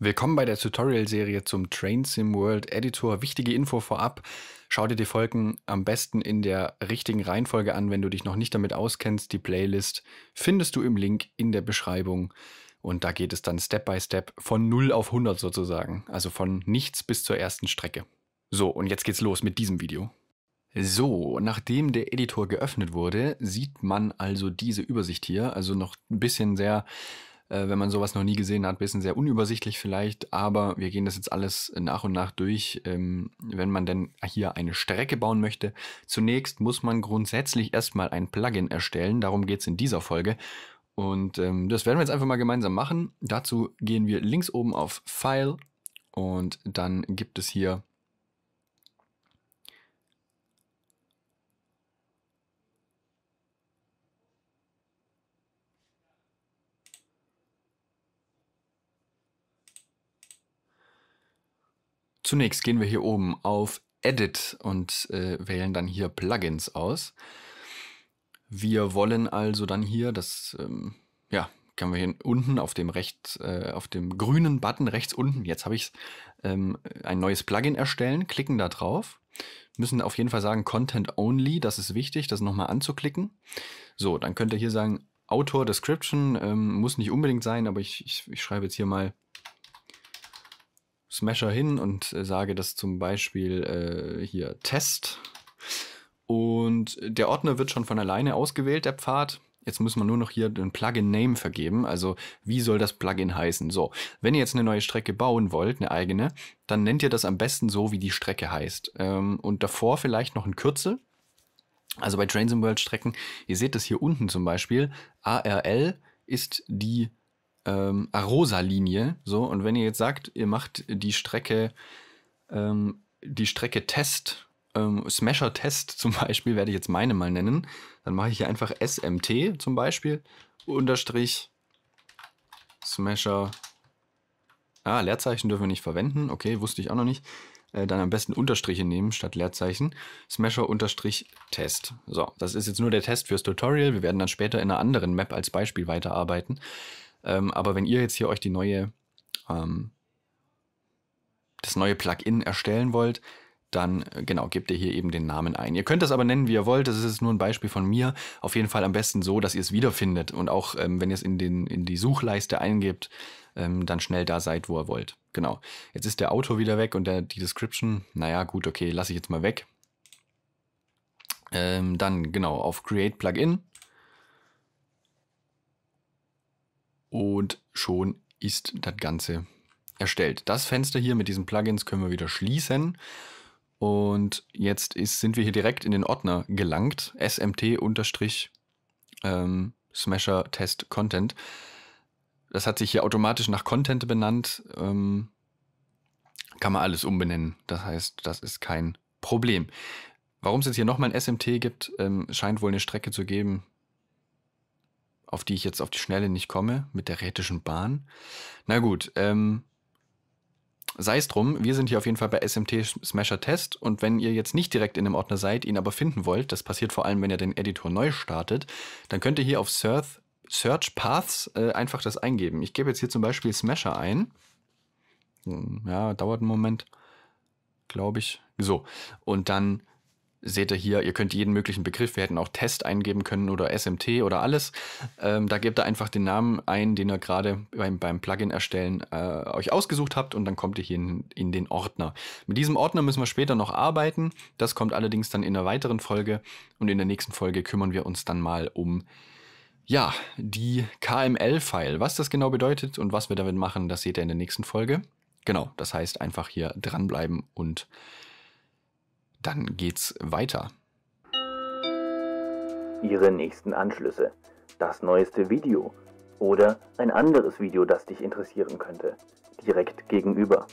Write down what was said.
Willkommen bei der Tutorial-Serie zum Train World Editor. Wichtige Info vorab. Schau dir die Folgen am besten in der richtigen Reihenfolge an, wenn du dich noch nicht damit auskennst. Die Playlist findest du im Link in der Beschreibung. Und da geht es dann Step by Step von 0 auf 100 sozusagen. Also von nichts bis zur ersten Strecke. So, und jetzt geht's los mit diesem Video. So, nachdem der Editor geöffnet wurde, sieht man also diese Übersicht hier. Also noch ein bisschen sehr äh, wenn man sowas noch nie gesehen hat, ein bisschen sehr unübersichtlich vielleicht, aber wir gehen das jetzt alles nach und nach durch, ähm, wenn man denn hier eine Strecke bauen möchte. Zunächst muss man grundsätzlich erstmal ein Plugin erstellen, darum geht es in dieser Folge. Und ähm, das werden wir jetzt einfach mal gemeinsam machen. Dazu gehen wir links oben auf File und dann gibt es hier Zunächst gehen wir hier oben auf Edit und äh, wählen dann hier Plugins aus. Wir wollen also dann hier, das ähm, ja, können wir hier unten auf dem rechts, äh, auf dem grünen Button rechts unten, jetzt habe ich es, ähm, ein neues Plugin erstellen, klicken da drauf. Müssen auf jeden Fall sagen Content Only, das ist wichtig, das nochmal anzuklicken. So, dann könnt ihr hier sagen Autor Description, ähm, muss nicht unbedingt sein, aber ich, ich, ich schreibe jetzt hier mal Smasher hin und äh, sage das zum Beispiel äh, hier Test. Und der Ordner wird schon von alleine ausgewählt, der Pfad. Jetzt müssen wir nur noch hier den Plugin-Name vergeben. Also wie soll das Plugin heißen? So, wenn ihr jetzt eine neue Strecke bauen wollt, eine eigene, dann nennt ihr das am besten so, wie die Strecke heißt. Ähm, und davor vielleicht noch ein Kürzel. Also bei Trains in World Strecken, ihr seht das hier unten zum Beispiel, ARL ist die ähm, Arosa-Linie. So, und wenn ihr jetzt sagt, ihr macht die Strecke, ähm, die Strecke Test, ähm, Smasher-Test zum Beispiel, werde ich jetzt meine mal nennen, dann mache ich hier einfach SMT zum Beispiel, unterstrich Smasher. Ah, Leerzeichen dürfen wir nicht verwenden. Okay, wusste ich auch noch nicht. Äh, dann am besten Unterstriche nehmen statt Leerzeichen. Smasher Unterstrich Test. So, das ist jetzt nur der Test fürs Tutorial. Wir werden dann später in einer anderen Map als Beispiel weiterarbeiten. Ähm, aber wenn ihr jetzt hier euch die neue, ähm, das neue Plugin erstellen wollt, dann äh, genau, gebt ihr hier eben den Namen ein. Ihr könnt das aber nennen, wie ihr wollt. Das ist nur ein Beispiel von mir. Auf jeden Fall am besten so, dass ihr es wiederfindet und auch, ähm, wenn ihr es in, den, in die Suchleiste eingibt, ähm, dann schnell da seid, wo ihr wollt. Genau. Jetzt ist der Autor wieder weg und der, die Description. Naja, gut, okay, lasse ich jetzt mal weg. Ähm, dann genau auf Create Plugin. Und schon ist das Ganze erstellt. Das Fenster hier mit diesen Plugins können wir wieder schließen. Und jetzt ist, sind wir hier direkt in den Ordner gelangt. SMT-Smasher-Test-Content. Ähm, das hat sich hier automatisch nach Content benannt. Ähm, kann man alles umbenennen. Das heißt, das ist kein Problem. Warum es jetzt hier nochmal ein SMT gibt, ähm, scheint wohl eine Strecke zu geben, auf die ich jetzt auf die Schnelle nicht komme, mit der Rätischen Bahn. Na gut, ähm, sei es drum, wir sind hier auf jeden Fall bei SMT Smasher Test und wenn ihr jetzt nicht direkt in dem Ordner seid, ihn aber finden wollt, das passiert vor allem, wenn ihr den Editor neu startet, dann könnt ihr hier auf Search, Search Paths äh, einfach das eingeben. Ich gebe jetzt hier zum Beispiel Smasher ein. Hm, ja, dauert einen Moment, glaube ich. So, und dann seht ihr hier, ihr könnt jeden möglichen Begriff, wir hätten auch Test eingeben können oder SMT oder alles. Ähm, da gebt ihr einfach den Namen ein, den ihr gerade beim, beim Plugin erstellen äh, euch ausgesucht habt und dann kommt ihr hier in, in, den Ordner. Mit diesem Ordner müssen wir später noch arbeiten. Das kommt allerdings dann in einer weiteren Folge und in der nächsten Folge kümmern wir uns dann mal um ja, die KML-File. Was das genau bedeutet und was wir damit machen, das seht ihr in der nächsten Folge. Genau, das heißt einfach hier dranbleiben und dann geht's weiter. Ihre nächsten Anschlüsse, das neueste Video oder ein anderes Video, das dich interessieren könnte, direkt gegenüber.